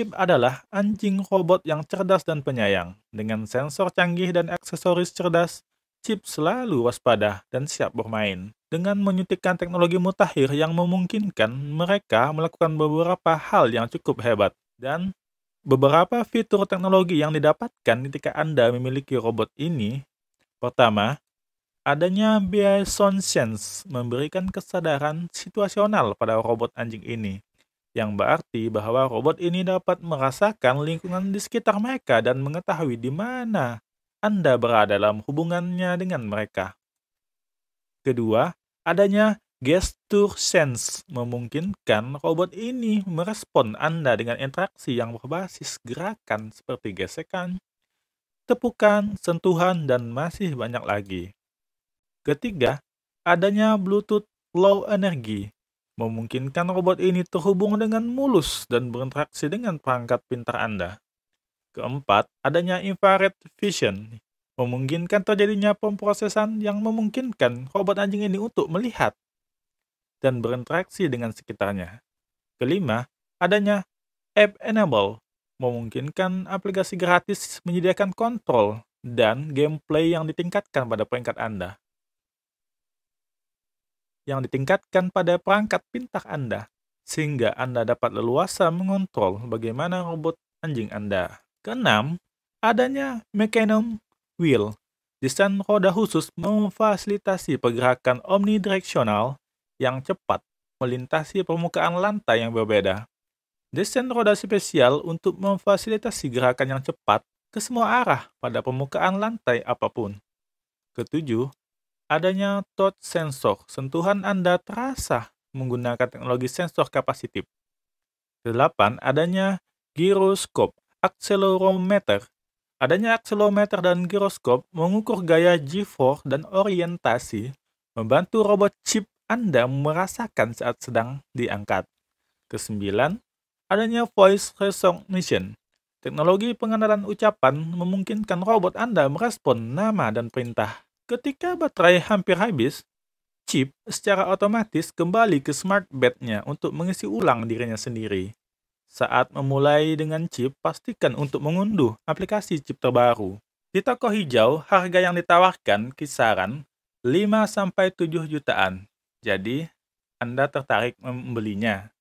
Chip adalah anjing robot yang cerdas dan penyayang. Dengan sensor canggih dan aksesoris cerdas, Chip selalu waspada dan siap bermain. Dengan menyuntikkan teknologi mutakhir yang memungkinkan mereka melakukan beberapa hal yang cukup hebat. Dan beberapa fitur teknologi yang didapatkan ketika Anda memiliki robot ini. Pertama, adanya Bison sense memberikan kesadaran situasional pada robot anjing ini yang berarti bahwa robot ini dapat merasakan lingkungan di sekitar mereka dan mengetahui di mana Anda berada dalam hubungannya dengan mereka. Kedua, adanya gesture sense memungkinkan robot ini merespon Anda dengan interaksi yang berbasis gerakan seperti gesekan, tepukan, sentuhan, dan masih banyak lagi. Ketiga, adanya Bluetooth low energy memungkinkan robot ini terhubung dengan mulus dan berinteraksi dengan perangkat pintar Anda. Keempat, adanya infrared vision, memungkinkan terjadinya pemrosesan yang memungkinkan robot anjing ini untuk melihat dan berinteraksi dengan sekitarnya. Kelima, adanya app enable, memungkinkan aplikasi gratis menyediakan kontrol dan gameplay yang ditingkatkan pada peringkat Anda yang ditingkatkan pada perangkat pintar Anda, sehingga Anda dapat leluasa mengontrol bagaimana robot anjing Anda. Keenam, adanya mekanum wheel. Desain roda khusus memfasilitasi pergerakan omnidireksional yang cepat melintasi permukaan lantai yang berbeda. Desain roda spesial untuk memfasilitasi gerakan yang cepat ke semua arah pada permukaan lantai apapun. Ketujuh, adanya touch sensor. Sentuhan Anda terasa menggunakan teknologi sensor kapasitif. delapan, adanya gyroscope, accelerometer, Adanya accelerometer dan gyroscope mengukur gaya g force dan orientasi, membantu robot chip Anda merasakan saat sedang diangkat. Kesembilan, adanya voice recognition. Teknologi pengenalan ucapan memungkinkan robot Anda merespon nama dan perintah Ketika baterai hampir habis, chip secara otomatis kembali ke smart bednya untuk mengisi ulang dirinya sendiri. Saat memulai dengan chip, pastikan untuk mengunduh aplikasi chip terbaru. Di toko hijau, harga yang ditawarkan kisaran 5-7 jutaan. Jadi, Anda tertarik membelinya.